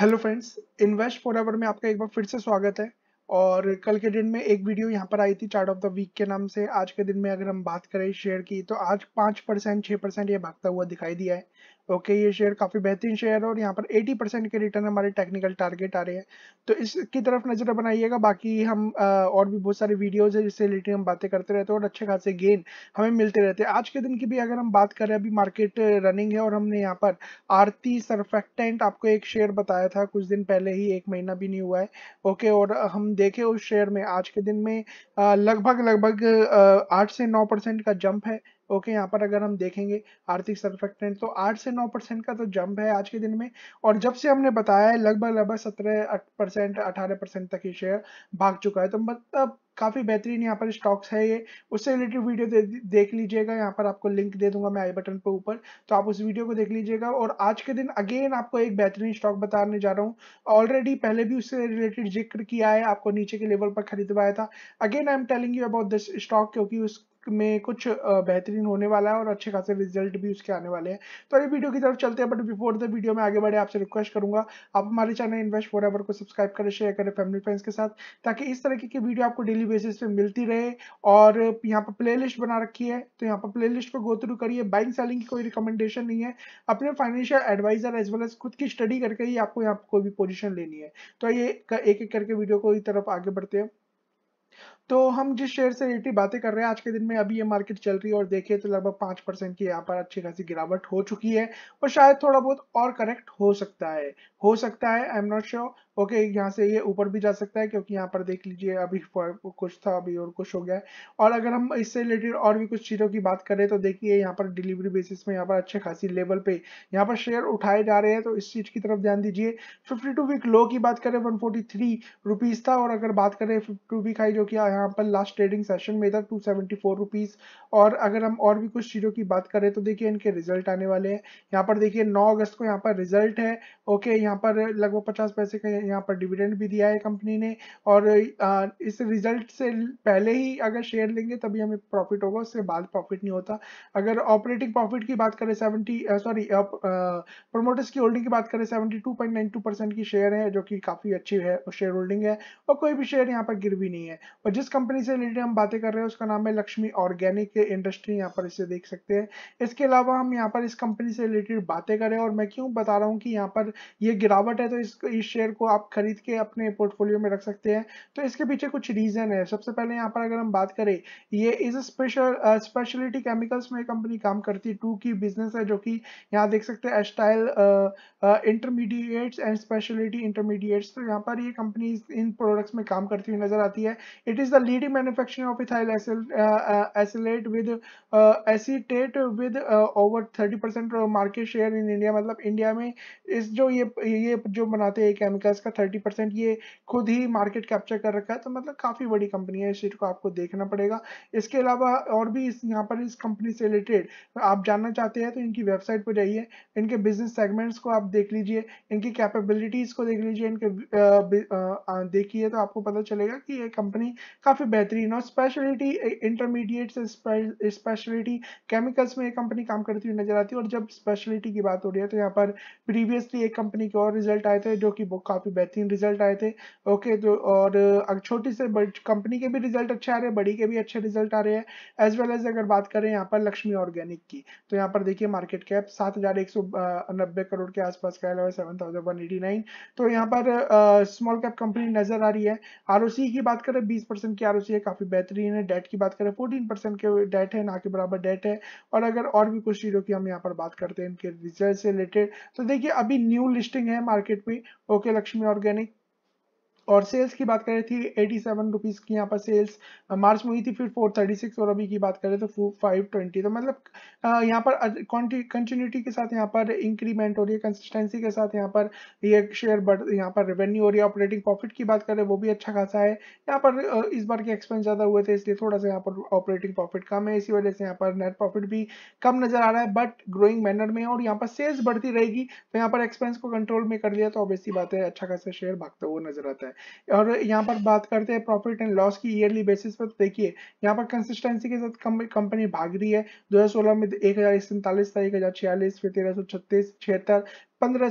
hello friends invest forever में आपका एक बार फिर से स्वागत है और कल के दिन में एक वीडियो यहाँ पर आई थी चार्ट ऑफ द वीक के नाम से आज के दिन में अगर हम बात करें शेयर की तो आज पाँच परसेंट छः परसेंट ये भागता हुआ दिखाई दिया है ओके ये शेयर काफ़ी बेहतरीन शेयर है और यहाँ पर 80 परसेंट के रिटर्न हमारे टेक्निकल टारगेट आ रहे हैं तो इसकी तरफ नज़र बनाइएगा बाकी हम आ, और भी बहुत सारे वीडियोज़ है जिससे रिलेटेड हम बातें करते रहते हैं और अच्छे खासे गेन हमें मिलते रहते हैं आज के दिन की भी अगर हम बात करें अभी मार्केट रनिंग है और हमने यहाँ पर आरती सरफेक्टेंट आपको एक शेयर बताया था कुछ दिन पहले ही एक महीना भी नहीं हुआ है ओके और हम देखे उस शेयर में आज के दिन में लगभग लगभग आठ से नौ का जंप है ओके यहाँ पर अगर हम देखेंगे आर्थिक सर्फेक्टेंट तो 8 से 9 परसेंट का तो जंप है आज के दिन में और जब से हमने बताया है लगभग लगभग 17 परसेंट अठारह परसेंट तक ये शेयर भाग चुका है तो मतलब काफ़ी बेहतरीन यहाँ पर स्टॉक्स है ये उससे रिलेटेड वीडियो दे, देख लीजिएगा यहाँ पर आपको लिंक दे दूंगा मैं आई बटन पर ऊपर तो आप उस वीडियो को देख लीजिएगा और आज के दिन अगेन आपको एक बेहतरीन स्टॉक बताने जा रहा हूँ ऑलरेडी पहले भी उससे रिलेटेड जिक्र किया है आपको नीचे के लेवल पर खरीदवाया था again I am telling you about this stock क्योंकि उस में कुछ बेहतरीन होने वाला है और अच्छे खासे रिजल्ट भी उसके आने वाले हैं तो अरे वीडियो की तरफ चलते हैं बट बिफोर द वीडियो में आगे बढ़े आपसे रिक्वेस्ट करूंगा आप हमारे चैनल इन्वेस्ट फॉर एवर को सब्सक्राइब करें शेयर करें फैमिली फ्रेंड्स के साथ ताकि इस तरीके की वीडियो आपको डेली बेसिस पे मिलती रहे और यहाँ पर प्ले बना रखी है तो यहाँ पर प्ले लिस्ट को गो थ्रू करिए बाइंग सेलिंग की कोई रिकमेंडेशन नहीं है अपने financial advisor as well as खुद की स्टडी करके ही आपको यहाँ कोई भी पोजिशन लेनी है तो ये एक एक करके वीडियो को तरफ आगे बढ़ते हैं तो हम जिस शेयर से रिलेटेड बातें कर रहे हैं आज के दिन में अभी ये मार्केट चल रही है और देखिए तो लगभग पाँच परसेंट की यहाँ पर अच्छी खासी गिरावट हो चुकी है और शायद थोड़ा बहुत और करेक्ट हो सकता है हो सकता है I am not sure okay यहाँ से ये ऊपर भी जा सकता है क्योंकि यहाँ पर देख लीजिए अभी कुछ था अभी और कुछ हो गया है और अगर हम इससे रिलेटेड और भी कुछ चीज़ों की बात करें तो देखिए यहाँ पर डिलीवरी बेसिस में यहाँ पर अच्छे खासी लेवल पे यहाँ पर शेयर उठाए जा रहे हैं तो इस चीज़ की तरफ ध्यान दीजिए फिफ्टी टू वीक लो की बात करें वन फोर्टी थ्री रुपीज़ था और अगर बात करें फिफ्टी टू वीक हाई जो किया यहाँ पर लास्ट ट्रेडिंग सेशन में था टू सेवेंटी फोर रुपीज़ और अगर हम और भी कुछ चीज़ों की बात करें तो देखिए इनके रिजल्ट आने वाले हैं यहाँ पर देखिए नौ अगस्त को यहाँ पर रिजल्ट है ओके यहाँ पर लगभग पचास पैसे का यहाँ पर डिविडेंड भी दिया है कंपनी ने और इस रिजल्ट से पहले ही अगर शेयर लेंगे तभी हमें प्रॉफिट होगा उससे बाद प्रॉफिट नहीं होता अगर ऑपरेटिंग प्रॉफिट की बात करें सेवेंटी सॉरी प्रोमोटर्स की होल्डिंग की बात करें seventy two point nine two percent की शेयर है जो कि काफ़ी अच्छी है शेयर होल्डिंग है और कोई भी शेयर यहाँ पर गिर भी नहीं है और जिस जिस कंपनी से रिलेटेड हम बातें कर रहे हैं उसका नाम है लक्ष्मी ऑर्गेनिक इंडस्ट्री यहाँ पर इसे देख सकते हैं इसके अलावा हम यहाँ पर इस कंपनी से रिलेटेड बातें करें और मैं क्यों बता रहा हूँ कि यहाँ पर ये गिरावट है तो इस इस शेयर को आप खरीद के अपने पोर्टफोलियो में रख सकते हैं तो इसके पीछे कुछ रीज़न है सबसे पहले यहाँ पर अगर हम बात करें ये इस स्पेशल स्पेशलिटी केमिकल्स में कंपनी काम करती है टू की बिजनेस है जो कि यहाँ देख सकते हैं एस्टाइल इंटरमीडिएट्स एंड स्पेशलिटी इंटरमीडिएट्स तो यहाँ पर ये कंपनी इन प्रोडक्ट्स में काम करती हुई नजर आती है it is the leading manufacturer of ethyl acetate uh, uh, with uh, acetate with uh, over 30% market share in India मतलब इंडिया में इस जो ये ये जो बनाते हैं केमिकल्स का 30% ये खुद ही मार्केट कैप्चर कर रखा है तो मतलब काफ़ी बड़ी कंपनी है इस चीज़ को आपको देखना पड़ेगा इसके अलावा और भी इस यहाँ पर इस कंपनी से रिलेटेड आप जानना चाहते हैं तो इनकी वेबसाइट पर जाइए इनके बिजनेस सेगमेंट्स को आप देख लीजिए इनकी कैपेबिलिटीज़ को देख लीजिए इनके uh, देखिए तो आपको पता चलेगा कि ये कंपनी काफ़ी बेहतरीन और स्पेशलिटी इंटरमीडिएट से स्पेशलिटी केमिकल्स में एक कंपनी काम करती हुई नजर आती है और जब स्पेशलिटी की बात हो रही है तो यहाँ पर प्रीवियसली एक कंपनी के और रिजल्ट आए थे जो कि काफ़ी बेहतरीन रिजल्ट आए थे ओके तो और छोटी से कंपनी के भी रिजल्ट अच्छे आ रहे हैं बड़ी के भी अच्छे रिजल्ट आ रहे हैं एज वेल एज अगर बात करें यहाँ पर लक्ष्मी ऑर्गेनिक की तो यहाँ पर देखिए मार्केट कैप सात हजार एक सौ नब्बे करोड़ के आसपास का अलावा seven thousand one eighty nine तो यहाँ पर स्मॉल कैप कंपनी नजर आ रही है आर की बात करें बीस परसेंट परसेंट की आर है काफ़ी बेहतरीन है डेट की बात करें फोर्टीन परसेंट के डेट है ना के बराबर डेट है और अगर और भी कुछ चीज़ों की हम यहाँ पर बात करते हैं इनके रिजल्ट से रिलेटेड तो देखिए अभी न्यू लिस्टिंग है मार्केट में ओके लक्ष्मी ऑर्गेनिक और सेल्स की बात करें थी एटी सेवन रुपीज़ की यहाँ पर सेल्स मार्च में हुई थी फिर फोर थर्टी सिक्स और अभी की बात करें तो फाइव ट्वेंटी तो मतलब यहाँ पर कंटिन्यूटी के साथ यहाँ पर इंक्रीमेंट हो रही है कंसिस्टेंसी के साथ यहाँ पर ये शेयर बढ़ यहाँ पर रेवेन्यू हो रही है ऑपरेटिंग प्रॉफिट की बात करें वो भी अच्छा खासा है यहाँ पर इस बार के एक्सपेंस ज़्यादा हुए थे इसलिए थोड़ा सा यहाँ पर ऑपरेटिंग प्रॉफिट कम है इसी वजह से यहाँ पर नेट प्रॉफिट भी कम नज़र आ रहा है बट ग्रोइंग मैनर में और यहाँ पर सेल्स बढ़ती रहेगी तो यहाँ पर एक्सपेंस को कंट्रोल में कर लिया तो ऑब्वियसली बात है अच्छा खासा शेयर भागता हुआ नजर आता है और यहाँ पर बात करते हैं प्रॉफिट एंड लॉस की ईयरली बेसिस पर तो देखिए यहाँ पर कंसिस्टेंसी के साथ कंपनी भाग रही है 2016 में एक हज़ार सैंतालीस था एक हज़ार छियालीस फिर तेरह सौ छत्तीस छिहत्तर पंद्रह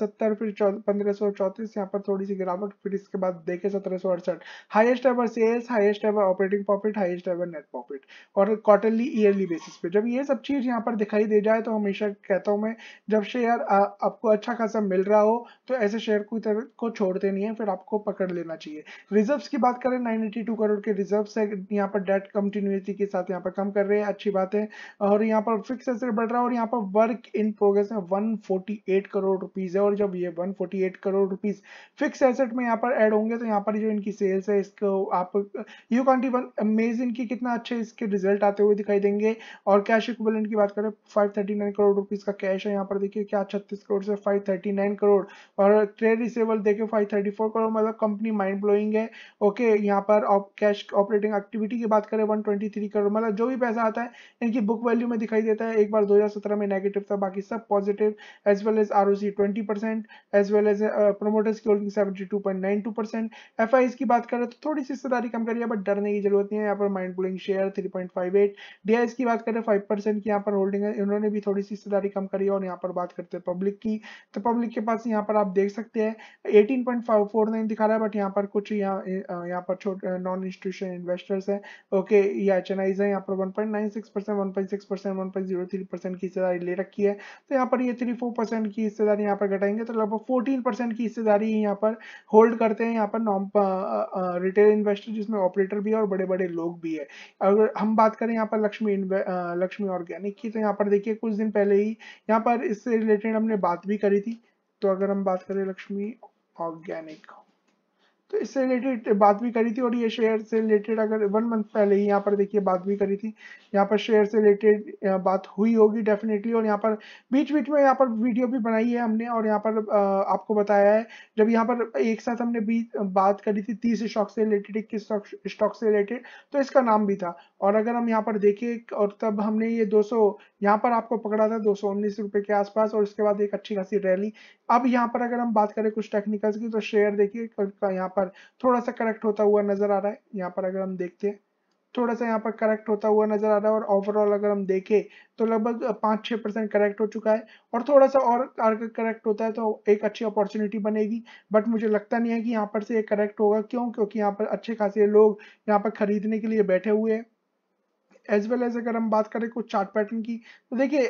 सत्तर फिर पंद्रह सौ यहाँ पर थोड़ी सी गिरावट फिर इसके बाद देखे सत्रह सौ अड़सठ highest ever sales highest ever operating profit highest ever net profit और क्वार्टरली ईयरली बेसिस पे जब ये सब चीज़ यहाँ पर दिखाई दे जाए तो हमेशा कहता हूँ मैं जब शेयर आपको अच्छा खासा मिल रहा हो तो ऐसे शेयर को तरह को छोड़ते नहीं है फिर आपको पकड़ लेना चाहिए रिजर्व की बात करें नाइन करोड़ के रिजर्व है यहाँ पर डेट कंटिन्यूटी के साथ यहाँ पर कम कर रहे हैं अच्छी बात है और यहाँ पर फिक्स बढ़ रहा है और यहाँ पर वर्क इन प्रोग्रेस है फोर्टी 148 करोड़ रुपीज है और जब ये 148 करोड़ रुपीज फिक्स एसेट में यहाँ पर ऐड होंगे तो यहाँ पर जो इनकी सेल्स है इसको आप यू कॉन्ट इवन अमेजिंग इनकी कितना अच्छे इसके रिजल्ट आते हुए दिखाई देंगे और कैश इक्वलेंट की बात करें फाइव करोड़ रुपीज का कैश है यहाँ पर देखिए क्या छत्तीस करोड़ से फाइव करोड़ और ट्रेड रिसेबल देखे फाइव करोड़ मतलब कंपनी माइंड ब्लोइंग है ओके यहाँ पर आप कैश ऑपरेटिंग एक्टिविटी की बात करें वन करोड़ मतलब जो भी पैसा आता है इनकी बुक वैल्यू में दिखाई देता है एक बार 2017 में नेगेटिव था बाकी सब positive as well as ROC 20% as well as uh, promoters की holding 72.92% FIs की बात करें तो थोड़ी सी सदारी कम करिए बट डरने की जरूरत नहीं है यहाँ पर mind pulling share 3.58 DIs की बात करें 5% की यहाँ पर holding है इन्होंने भी थोड़ी सी सदारी कम करी है और यहाँ पर बात करते हैं public की तो public के पास यहाँ पर आप देख सकते हैं 18.49 दिखा रहा है बट यहाँ पर कुछ यहाँ यहाँ पर छोट नॉन इंस्टीट्यूशन इन्वेस्टर्स हैं ओके एच एन आईज है यहाँ पर 1.96 परसेंट वन परसेंट वन की ले रखी है तो यहाँ पर ये थ्री फोर परसेंट की हिस्सेदारी यहाँ पर घटाएंगे तो लगभग फोर्टीन परसेंट की हिस्सेदारी यहाँ पर होल्ड करते हैं यहाँ पर नॉम रिटेल इन्वेस्टर जिसमें ऑपरेटर भी है और बड़े बड़े लोग भी है अगर हम बात करें यहाँ पर लक्ष्मी लक्ष्मी ऑर्गेनिक की तो यहाँ पर देखिए कुछ दिन पहले ही यहाँ पर इससे रिलेटेड हमने बात भी करी थी तो अगर हम बात करें लक्ष्मी ऑर्गेनिक तो इससे रिलेटेड बात भी करी थी और ये शेयर से रिलेटेड अगर वन मंथ पहले ही यहाँ पर देखिए बात भी करी थी यहाँ पर शेयर से रिलेटेड बात हुई होगी डेफिनेटली और यहाँ पर बीच बीच में यहाँ पर वीडियो भी बनाई है हमने और यहाँ पर आपको बताया है जब यहाँ पर एक साथ हमने बीच बात करी थी तीस स्टॉक से रिलेटेड इक्कीस स्टॉक से रिलेटेड तो इसका नाम भी था और अगर हम यहाँ पर देखें और तब हमने ये दो सौ पर आपको पकड़ा था दो के आसपास और उसके बाद एक अच्छी खासी रैली अब यहाँ पर अगर हम बात करें कुछ टेक्निकल्स की तो शेयर देखिए यहाँ पर थोड़ा सा करेक्ट होता हुआ नजर आ रहा है यहाँ पर अगर हम देखते हैं थोड़ा सा यहाँ पर करेक्ट होता हुआ नजर आ रहा है और ओवरऑल अगर हम देखें तो लगभग पाँच छः परसेंट करेक्ट हो चुका है और थोड़ा सा और अगर करेक्ट होता है तो एक अच्छी अपॉर्चुनिटी बनेगी बट मुझे लगता नहीं है कि यहाँ पर से ये करेक्ट होगा क्यों क्योंकि यहाँ पर अच्छे खासे लोग यहाँ पर खरीदने के लिए बैठे हुए हैं एज वेल एज अगर हम बात करें कुछ चार्ट पैटर्न की तो देखिए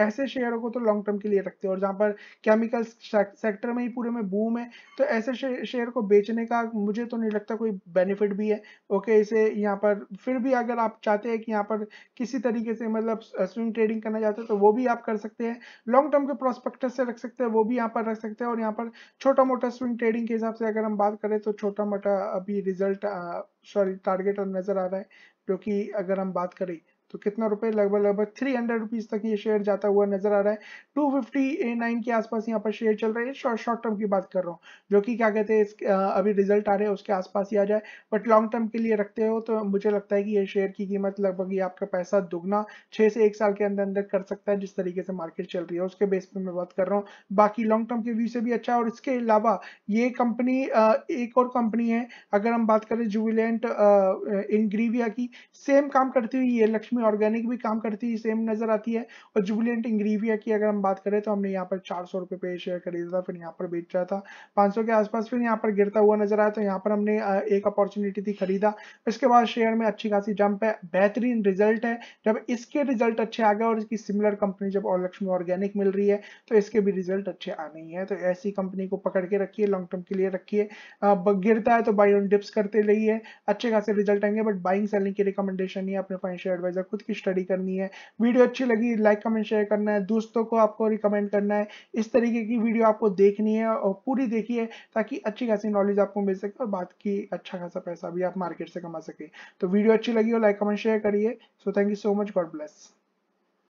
ऐसे शेयरों को तो लॉन्ग टर्म के लिए रखते हैं और जहाँ पर केमिकल सेक्टर में ही पूरे में बूम है तो ऐसे शेयर को बेचने का मुझे तो नहीं लगता कोई बेनिफिट भी है ओके इसे यहाँ पर फिर भी अगर आप चाहते हैं कि यहाँ पर किसी तरीके से मतलब स्विंग ट्रेडिंग करना चाहते हैं तो वो भी आप कर सकते हैं लॉन्ग टर्म के प्रोस्पेक्टस से रख सकते हैं वो भी यहाँ पर रख सकते हैं और यहाँ पर छोटा मोटा स्विंग ट्रेडिंग के हिसाब से अगर हम बात करें तो छोटा मोटा अभी रिजल्ट सॉरी टारगेट नज़र आ रहा है जो कि अगर हम बात करें तो कितना रुपए लगभग लगभग थ्री हंड्रेड रुपीज तक ये शेयर जाता हुआ नजर आ रहा है टू फिफ्टी नाइन के आसपास यहाँ पर शेयर चल रहे हैं शॉर्ट शॉर्ट टर्म की बात कर रहा हूँ जो कि क्या कहते हैं अभी रिजल्ट आ रहे हैं उसके आसपास ही आ जाए बट लॉन्ग टर्म के लिए रखते हो तो मुझे लगता है कि ये शेयर की कीमत लगभग ये आपका पैसा दुगना छः से एक साल के अंदर अंदर कर सकता है जिस तरीके से मार्केट चल रही है उसके बेस पर मैं बात कर रहा हूँ बाकी लॉन्ग टर्म के व्यू से भी अच्छा और इसके अलावा ये कंपनी एक और कंपनी है अगर हम बात करें जुबिलेंट इनग्रीविया की सेम काम करती हुई ये लक्ष्मी में ऑर्गेनिक भी काम करती है सेम नजर आती है और जुबिलियंट इंग्रीविया की अगर हम बात करें तो हमने यहाँ पर चार सौ रुपये पे शेयर खरीदा था फिर यहाँ पर बेच रहा था पाँच के आसपास फिर यहाँ पर गिरता हुआ नजर आया तो यहाँ पर हमने एक अपॉर्चुनिटी थी खरीदा इसके बाद शेयर में अच्छी खासी जंप है बेहतरीन रिजल्ट है जब इसके रिजल्ट अच्छे आ गए और इसकी सिमिलर कंपनी जब लक्ष्मी ऑर्गेनिक मिल रही है तो इसके भी रिजल्ट अच्छे आने ही है तो ऐसी कंपनी को पकड़ के रखिए लॉन्ग टर्म के लिए रखिए गिरता है तो बाई ऑन डिप्स करते रहिए अच्छे खासे रिजल्ट आएंगे बट बाइंग सेलिंग की रिकमेंडेशन ही अपने फाइनेंशियल एडवाइजर खुद की स्टडी करनी है वीडियो अच्छी लगी लाइक कमेंट शेयर करना है दोस्तों को आपको रिकमेंड करना है इस तरीके की वीडियो आपको देखनी है और पूरी देखिए ताकि अच्छी खासी नॉलेज आपको मिल सके और बात की अच्छा खासा पैसा भी आप मार्केट से कमा सके तो वीडियो अच्छी लगी हो लाइक कमेंट शेयर करिए so thank you so much God bless